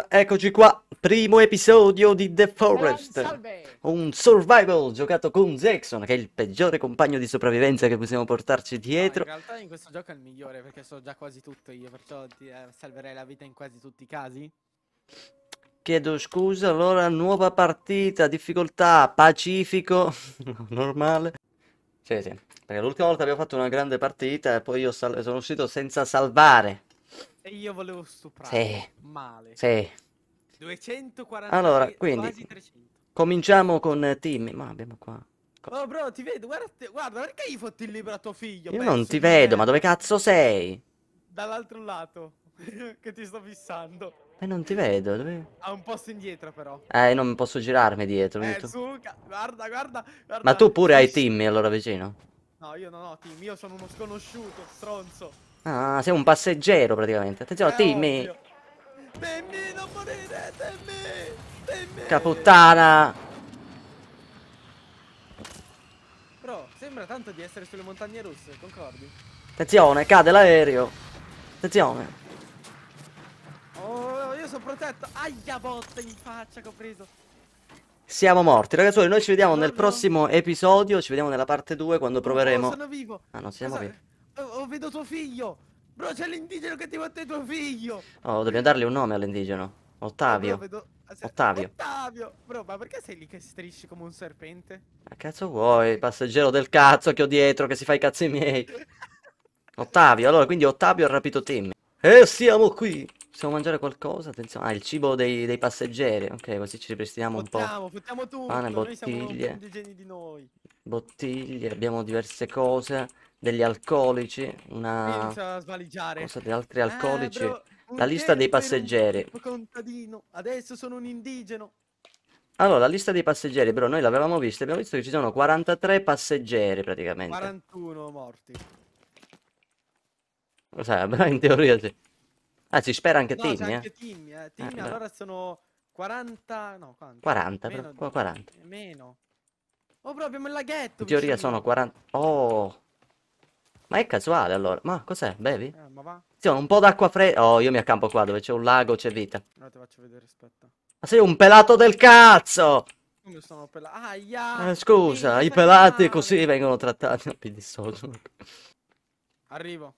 sopra, eccoci qua, primo episodio di The Forest, ehm, un survival giocato con Zexon, che è il peggiore compagno di sopravvivenza che possiamo portarci dietro. No, in realtà in questo gioco è il migliore, perché so già quasi tutto io, perciò ti eh, salverei la vita in quasi tutti i casi. Chiedo scusa, allora nuova partita, difficoltà, pacifico, normale. Sì, sì, perché l'ultima volta abbiamo fatto una grande partita e poi io sono uscito senza salvare. E io volevo stuprare. Sì. Male. Sì. 240. Allora, quindi... Cominciamo con Timmy. Ma abbiamo qua... Oh bro, ti vedo, guarda, guarda perché hai fatto il libro a tuo figlio? Io non ti vedo, me. ma dove cazzo sei? Dall'altro lato, che ti sto fissando. Eh, non ti vedo, dove... Ah, un posto indietro però. Eh, non posso girarmi dietro. Eh, tu... su, guarda, guarda, guarda, Ma tu pure hai Timmy allora vicino? No, io non ho Timmy, io sono uno sconosciuto, stronzo. Ah, sei un passeggero praticamente. Attenzione, È eh, Timmy. Ovvio. Timmy, non morire, Timmy. Caputtana. Bro, sembra tanto di essere sulle montagne russe, concordi? Attenzione, cade l'aereo. Attenzione. Oh, io sono protetto. Aia botta in faccia che ho preso. Siamo morti, ragazzuoli. Noi ci vediamo no, nel no. prossimo episodio. Ci vediamo nella parte 2 quando proveremo. No, sono vivo. Ah, non siamo vivi vedo, tuo figlio. Bro, c'è l'indigeno che ti batte tuo figlio. Oh, dobbiamo dargli un nome all'indigeno. Ottavio. Eh, bro, vedo... Ah, Ottavio. Ottavio. Bro, ma perché sei lì che strisci come un serpente? Ma cazzo vuoi, passeggero del cazzo che ho dietro, che si fa i cazzi miei. Ottavio, allora, quindi Ottavio ha rapito Timmy. E siamo qui. Possiamo mangiare qualcosa? Attenzione. Ah, il cibo dei, dei passeggeri. Ok, così ci ripristiniamo un po'. Buttiamo, buttiamo tutto. Pane, bottiglie. Noi siamo di noi. Bottiglie, abbiamo diverse cose degli alcolici, una cosa di altri alcolici, eh, bro, la lista dei passeggeri. Un contadino, adesso sono un indigeno. Allora, la lista dei passeggeri, però noi l'avevamo vista, abbiamo visto che ci sono 43 passeggeri praticamente. 41 morti. Lo però in teoria sì. Ah, si spera anche no, Timmy, eh? anche eh. eh. Timmy, eh. Timmy ah, allora beh. sono 40, no, quanti? 40, meno, 40. Meno. Oh, proprio abbiamo il laghetto. In teoria sono 40. Oh! Ma è casuale allora. Ma cos'è? Bevi? Eh, ma va. Sì, un po' d'acqua fredda. Oh, io mi accampo qua dove c'è un lago, c'è vita. Allora ti faccio vedere, aspetta. Ma sei un pelato del cazzo! Come sono pelato? Aia! eh, scusa, i pelati male. così vengono trattati. Mi dissocio. Arrivo.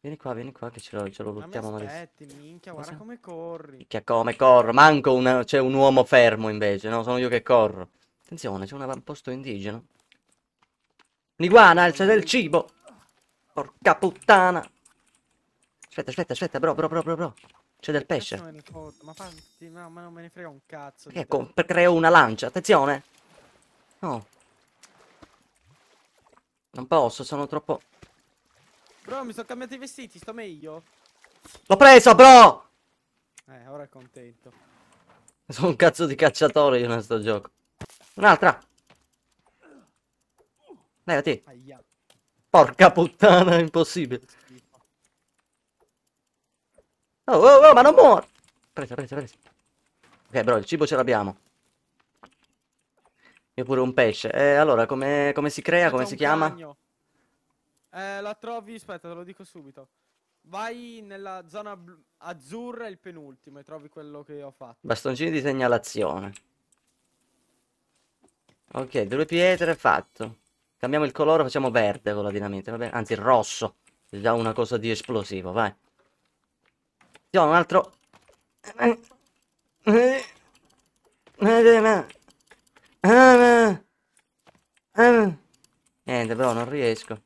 Vieni qua, vieni qua che ce lo, ce lo lottiamo ma aspetti, minchia, guarda Cosa? come corri. Minchia, come corro. Manco c'è un uomo fermo invece, no? Sono io che corro. Attenzione, c'è un posto indigeno. L'iguana, alza del cibo. Porca puttana. Aspetta, aspetta, aspetta, bro, bro, bro, bro. C'è del pesce. Ma parti, no, ma non me ne frega un cazzo. Perché con, per creo una lancia, attenzione. No. Oh. Non posso, sono troppo... Bro, mi sono cambiato i vestiti, sto meglio. L'ho preso, bro! Eh, ora è contento. Sono un cazzo di cacciatore io in questo gioco. Un'altra. Dai, a te. Porca puttana, impossibile. Oh, oh, oh, ma non muore! Presa, presa, presa. Ok, bro, il cibo ce l'abbiamo. E pure un pesce. Eh, allora, come, come si crea, come si chiama? Eh, la trovi, aspetta, te lo dico subito. Vai nella zona azzurra, il penultimo, e trovi quello che ho fatto. Bastoncini di segnalazione. Ok, due pietre fatto. Cambiamo il colore, facciamo verde con la dinamite, va bene? Anzi, rosso. Già una cosa di esplosivo, vai. Io un altro... Niente, però non riesco.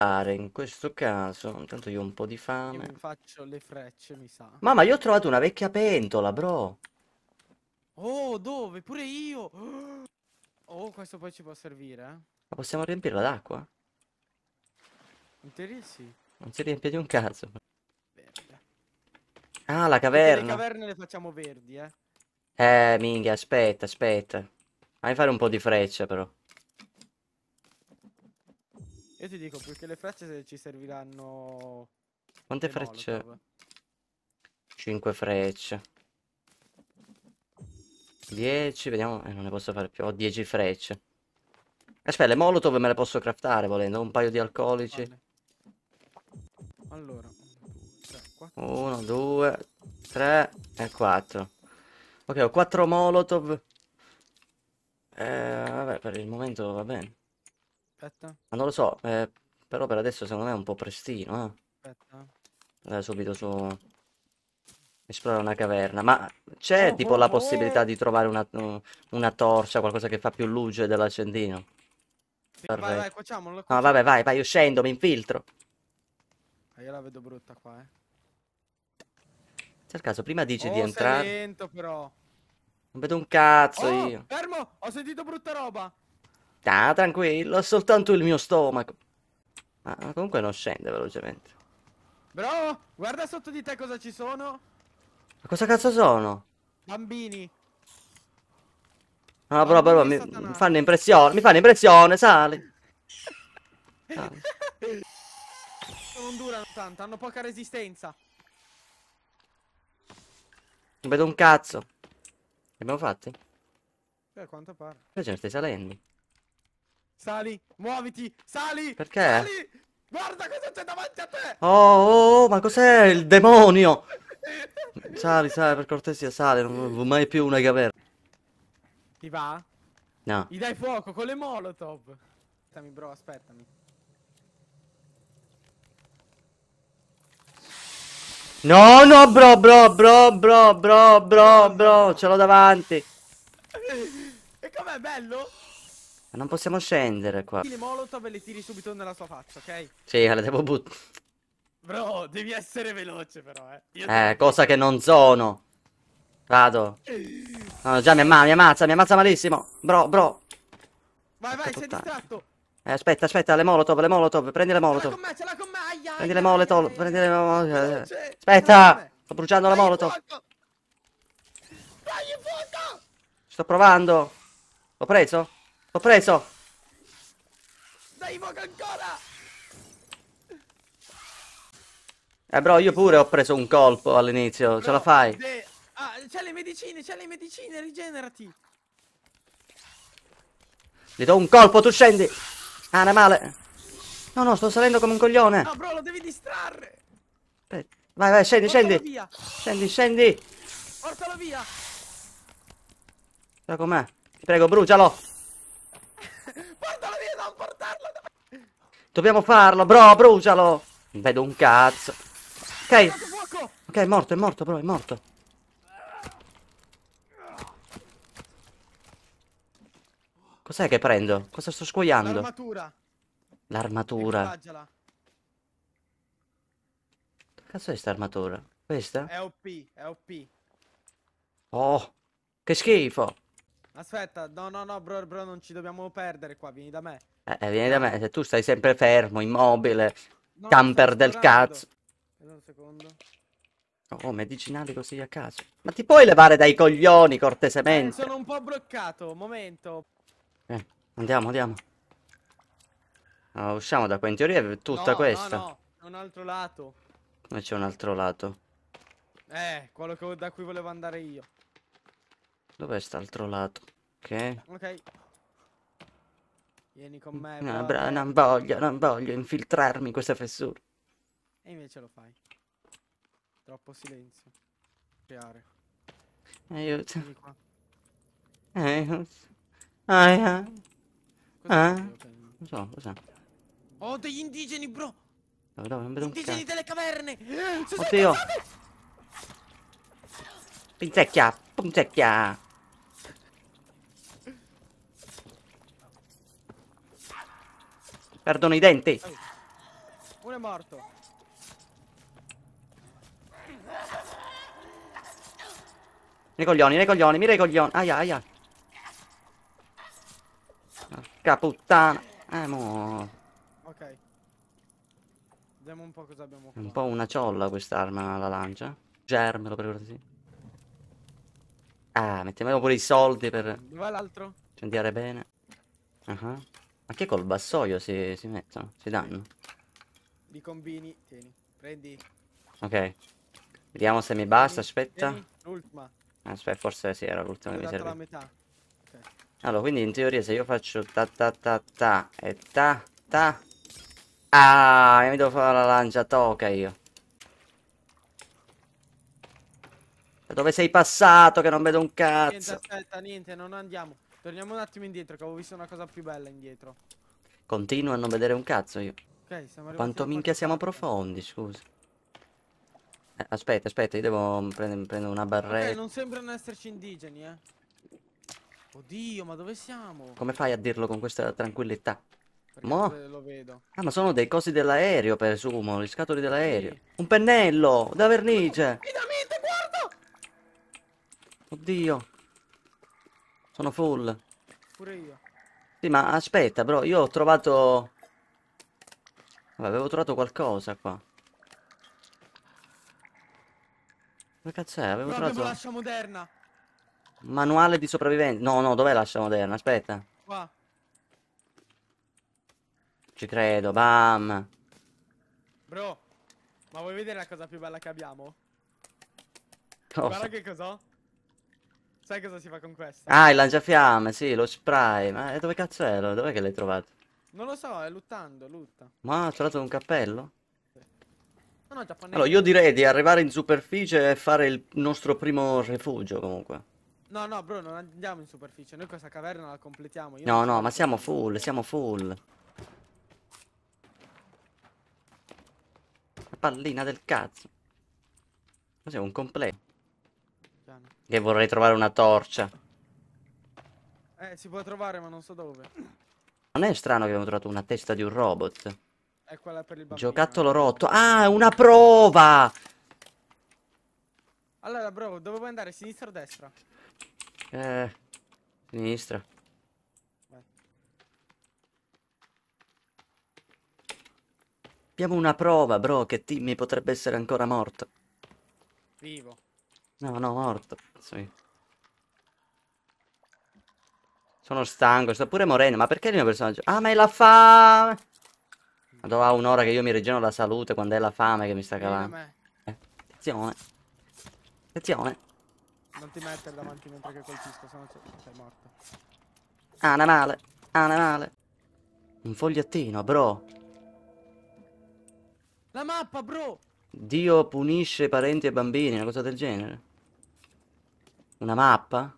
In questo caso, intanto io ho un po' di fame. Io mi faccio le frecce, mi sa. Mamma, io ho trovato una vecchia pentola, bro. Oh, dove? Pure io! Oh, questo poi ci può servire, eh. Ma possiamo riempirla d'acqua? In teoria sì. Non si riempie di un cazzo. Verde. Ah, la caverna. Perché le caverne le facciamo verdi, eh. Eh, minchia, aspetta, aspetta. Fammi fare un po' di frecce, però. Io ti dico, perché le frecce ci serviranno... Quante frecce? Cinque frecce. 10, vediamo... Eh, non ne posso fare più. Ho 10 frecce. Aspetta, le molotov me le posso craftare volendo, un paio di alcolici. Allora, 1, 2, 3 e 4. Ok, ho 4 molotov. Eh, vabbè, per il momento va bene. Aspetta. Ma non lo so, eh, però per adesso secondo me è un po' prestino, eh. Aspetta. Eh, subito su... Esplorare una caverna. Ma c'è oh, tipo oh, la oh. possibilità oh. di trovare una, una torcia, qualcosa che fa più luce dell'accendino? Vai, vai, facciamolo. No, vabbè, vai, vai, io scendo, mi infiltro. Ah, io la vedo brutta qua, eh. Per cioè, caso, prima dici oh, di entrare. Sei lento, però. Non vedo un cazzo oh, io. Fermo, ho sentito brutta roba. Ah, tranquillo, è soltanto il mio stomaco. Ma comunque non scende velocemente. Bro, guarda sotto di te cosa ci sono. Ma cosa cazzo sono? Bambini. Ah, però, però mi, mi fanno impressione, mi fanno impressione, sali. sali. Non durano tanto, hanno poca resistenza. vedo un cazzo. Li abbiamo fatti? Per eh, quanto pare. Perché stai salendo? Sali, muoviti, sali! Perché? Sali! Guarda cosa c'è davanti a te! Oh, oh, oh ma cos'è il demonio? sali, sali, per cortesia, sali, non, non mai più una caverna. Ti va? No. Gli dai fuoco con le molotov. Aspettami, bro, aspettami. No, no, bro, bro, bro, bro, bro, bro, bro, ce l'ho davanti. e com'è bello? Ma non possiamo scendere qua. Le molotov e li tiri subito nella sua faccia, ok? Sì, le devo buttare. Bro, devi essere veloce però, eh. Io eh, cosa che non sono. Vado. No, già mi, mi ammazza, mi ammazza malissimo. Bro, bro. Vai, vai, sei distratto. Eh, aspetta, aspetta, le molotov, le molotov, prendi le molotov. Me, me, prendi le molotov, prendi le molotov. Eh, eh. Aspetta, sto bruciando la molotov. Sto provando. L'ho preso? L'ho preso. Dai, fuoco ancora. Eh, bro, io pure ho preso un colpo all'inizio, ce la fai? Ah, c'è le medicine, c'è le medicine, rigenerati. Le do un colpo, tu scendi. Ah, è male. No, no, sto salendo come un coglione. No, bro, lo devi distrarre. Eh, vai, vai, scendi, scendi. Via. Scendi, scendi. Portalo via. Sa com'è? Ti prego, brucialo. Portalo via, non portarlo. Dobbiamo farlo, bro, brucialo. vedo un cazzo. Ok. Ok, è morto, è morto, bro, è morto. Cos'è che prendo? Cosa sto scuoiando? L'armatura. L'armatura. Che cazzo è sta armatura? Questa? È OP, è OP. Oh, che schifo. Aspetta, no, no, no, bro, bro, non ci dobbiamo perdere qua, vieni da me. Eh, eh vieni da me, se tu stai sempre fermo, immobile, no, camper del cazzo. un secondo. Oh, medicinali così a caso. Ma ti puoi levare dai coglioni eh, cortesemente? Eh, sono un po' bloccato, momento. Eh, andiamo, andiamo. No, ah, usciamo da qua. In teoria è tutta no, questa. No, no, un altro lato. Ma eh, c'è un altro lato. Eh, quello che, da cui volevo andare io. Dov'è st'altro lato? Ok. Ok. Vieni con me. No, bra non voglio, non voglio infiltrarmi in questa fessura. E invece lo fai. Troppo silenzio. Creare. Aiuto. Eh, Aiuto. Ah, eh. Cosa ah. Non so, cosa? Oh, degli indigeni, bro! Dove, dove, non vedo Indigeni delle caverne! Si Oddio! Pinzecchia! Pinzecchia! Perdono i denti! Ehi. Uno è morto! Nei coglioni, nei coglioni, mi i coglioni! Aia, aia! Porca puttana. Eh, mo. Ok. Vediamo un po' cosa abbiamo qua. È un po' una ciolla quest'arma, la lancia. Germelo per cortesia. Ah, mettiamo pure i soldi per... Dov'è l'altro? Andare bene. Uh -huh. Ma che col bassoio si, si mettono? Si danno? Li combini, tieni. Prendi. Ok. Vediamo se mi basta, aspetta. L'ultima. Aspetta, forse sì, era l'ultima che mi serviva. metà. Allora, quindi in teoria se io faccio ta ta ta ta e ta ta... Ah, mi devo fare la lancia toca io. Da dove sei passato che non vedo un cazzo? Niente, aspetta, niente, non andiamo. Torniamo un attimo indietro che avevo visto una cosa più bella indietro. Continuo a non vedere un cazzo io. Ok, siamo Quanto minchia siamo parte. profondi, scusa. Eh, aspetta, aspetta, io devo mm, prendere, prendere una barretta. Okay, non sembrano esserci indigeni, eh. Oddio, ma dove siamo? Come fai a dirlo con questa tranquillità? Mo? lo vedo. Ah, ma sono dei cosi dell'aereo, presumo, gli scatoli dell'aereo. Sì. Un pennello da vernice. Finalmente, guarda! Oddio. Sono full. Pure io. Sì, ma aspetta, bro, io ho trovato... Vabbè, avevo trovato qualcosa qua. Che cazzo è? Avevo Proprio trovato... lascia moderna. Manuale di sopravvivenza. No, no, dov'è l'ascia moderna? Aspetta. Qua. Ci credo, bam. Bro, ma vuoi vedere la cosa più bella che abbiamo? Cosa? Oh. Guarda che cos'ho. Sai cosa si fa con questo? Ah, il lanciafiamme, sì, lo spray. Ma eh, dove cazzo è? Dov'è che l'hai trovato? Non lo so, è luttando, lutta. Ma ha trovato un cappello? No, no, allora, io direi di arrivare in superficie e fare il nostro primo rifugio comunque. No, no, bro, non andiamo in superficie. Noi questa caverna la completiamo. Io no, no, ma siamo full, siamo full. La pallina del cazzo. Ma siamo un completo. Piano. Che vorrei trovare una torcia. Eh, si può trovare, ma non so dove. Non è strano che abbiamo trovato una testa di un robot. È quella per il bambino. Giocattolo rotto. Ah, una prova! Allora, bro, dove vuoi andare? Sinistra o destra? Eh, sinistra. Vai. Abbiamo una prova, bro, che Timmy potrebbe essere ancora morto. Vivo. No, no, morto. Sì. Sono stanco, sto pure morendo. Ma perché il mio personaggio? Ah, ma è la fame! Ma doveva un'ora che io mi regeno la salute quando è la fame che mi sta calando. Eh, attenzione. Attenzione. Non ti mettere davanti mentre che colpisco, sennò sei morto. Ananale, ananale. Un fogliattino, bro. La mappa, bro! Dio punisce parenti e bambini, una cosa del genere. Una mappa?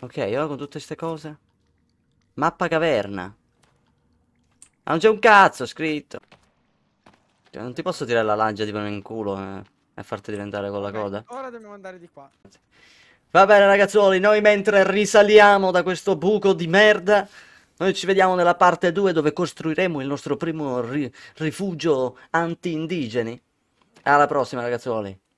Ok, ora con tutte queste cose. Mappa caverna. Ah, non c'è un cazzo scritto. Cioè, non ti posso tirare la lancia tipo in culo, eh. E farti diventare con la coda? Ora dobbiamo andare di qua. Va bene ragazzuoli, noi mentre risaliamo da questo buco di merda, noi ci vediamo nella parte 2 dove costruiremo il nostro primo ri rifugio anti-indigeni. Alla prossima ragazzuoli.